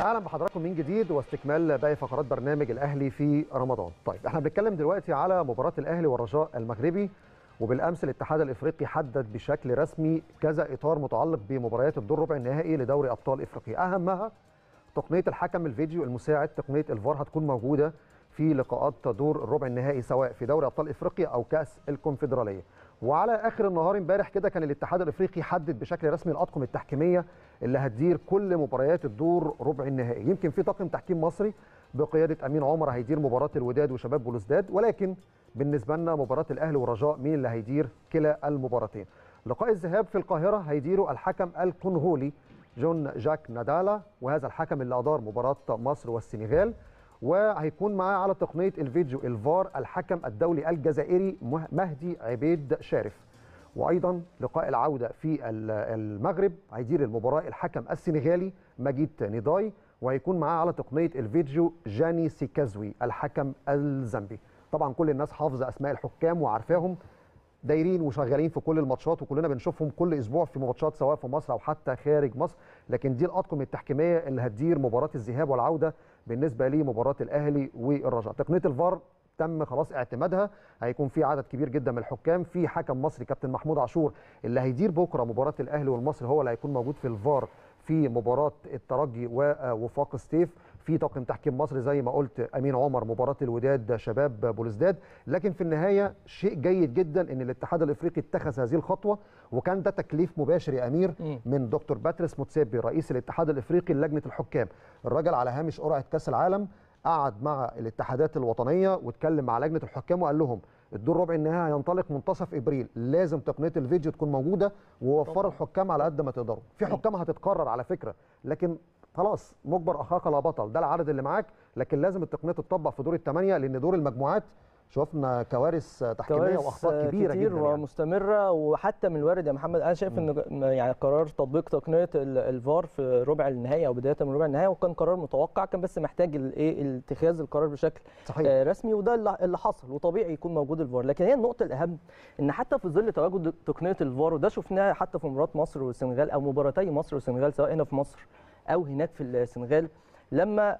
اهلا بحضراتكم من جديد واستكمال باقي فقرات برنامج الاهلي في رمضان طيب احنا بنتكلم دلوقتي على مباراه الاهلي والرجاء المغربي وبالامس الاتحاد الافريقي حدد بشكل رسمي كذا اطار متعلق بمباريات الدور ربع النهائي لدوري ابطال افريقيا اهمها تقنيه الحكم الفيديو المساعد تقنيه الفار هتكون موجوده في لقاءات دور الربع النهائي سواء في دوري ابطال افريقيا او كاس الكونفدراليه وعلى اخر النهار امبارح كده كان الاتحاد الافريقي حدد بشكل رسمي الاطقم التحكيميه اللي هتدير كل مباريات الدور ربع النهائي يمكن في طاقم تحكيم مصري بقياده امين عمر هيدير مباراه الوداد وشباب بلوزداد ولكن بالنسبه لنا مباراه الاهلي والرجاء مين اللي هيدير كلا المباراتين لقاء الذهاب في القاهره هيديره الحكم الكونغولي جون جاك نادالا وهذا الحكم اللي ادار مباراه مصر والسنغال وهيكون معاه على تقنيه الفيديو الفار الحكم الدولي الجزائري مهدي عبيد شارف وايضا لقاء العوده في المغرب هيدير المباراه الحكم السنغالي مجيد نضاي وهيكون معاه على تقنيه الفيديو جاني سيكازوي الحكم الزامبي طبعا كل الناس حافظه اسماء الحكام وعارفاهم دايرين وشغالين في كل الماتشات وكلنا بنشوفهم كل اسبوع في ماتشات سواء في مصر او حتى خارج مصر لكن دي الاطقم التحكيميه اللي هتدير مباراه الذهاب والعوده بالنسبه لمباراه الاهلي والرجاء تقنيه الفار تم خلاص اعتمادها هيكون في عدد كبير جدا من الحكام في حكم مصري كابتن محمود عاشور اللي هيدير بكره مباراه الاهلي والمصري هو اللي هيكون موجود في الفار في مباراه الترجي ووفاق ستيف في طاقم تحكيم مصر زي ما قلت امين عمر مباراه الوداد شباب بولزداد لكن في النهايه شيء جيد جدا ان الاتحاد الافريقي اتخذ هذه الخطوه وكان ده تكليف مباشر يا امير من دكتور باتريس موتسيبي رئيس الاتحاد الافريقي لجنه الحكام الراجل على هامش قرعه كاس العالم قعد مع الاتحادات الوطنيه واتكلم مع لجنه الحكام وقال لهم الدور ربع النهائي هينطلق منتصف ابريل لازم تقنيه الفيديو تكون موجوده ووفروا الحكام على قد ما تقدروا في حكام هتتقرر على فكره لكن خلاص مجبر اخاك لا بطل ده العرض اللي معاك لكن لازم التقنيه تطبق في دور الثمانيه لان دور المجموعات شفنا كوارث تحكيميه واخطاء كبيره كتير جدا يعني. ومستمره يعني. وحتى من الوارد يا محمد انا شايف ان يعني قرار تطبيق تقنيه الفار في ربع النهائي او بدايه من ربع النهائي وكان قرار متوقع كان بس محتاج الايه اتخاذ القرار بشكل صحيح. آه، رسمي وده اللي حصل وطبيعي يكون موجود الفار لكن هي النقطه الاهم ان حتى في ظل تواجد تقنيه الفار وده شفناه حتى في مباراه مصر والسنغال او مباراتي مصر والسنغال سواء هنا في مصر او هناك في السنغال لما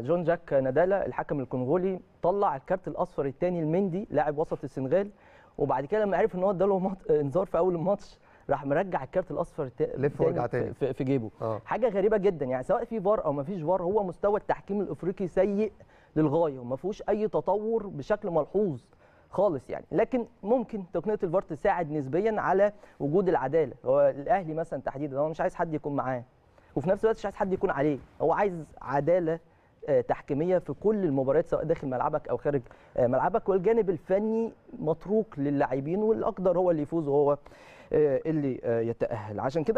جون جاك نادالا الحكم الكونغولي طلع الكارت الاصفر الثاني لمندي لاعب وسط السنغال وبعد كده لما عرف ان هو اداله انذار في اول الماتش راح مرجع الكارت الاصفر لف ورجع تاني في, في جيبه آه. حاجه غريبه جدا يعني سواء في فار او ما فيش فار هو مستوى التحكيم الافريقي سيء للغايه وما فيهوش اي تطور بشكل ملحوظ خالص يعني لكن ممكن تقنيه الفار تساعد نسبيا على وجود العداله هو الاهلي مثلا تحديدا هو مش عايز حد يكون معاه وفي نفس الوقت مش عايز حد يكون عليه هو عايز عداله آه، تحكيميه في كل المباريات سواء داخل ملعبك او خارج آه، ملعبك والجانب الفني متروك للاعبين والاقدر هو اللي يفوز وهو آه، اللي يتاهل عشان كده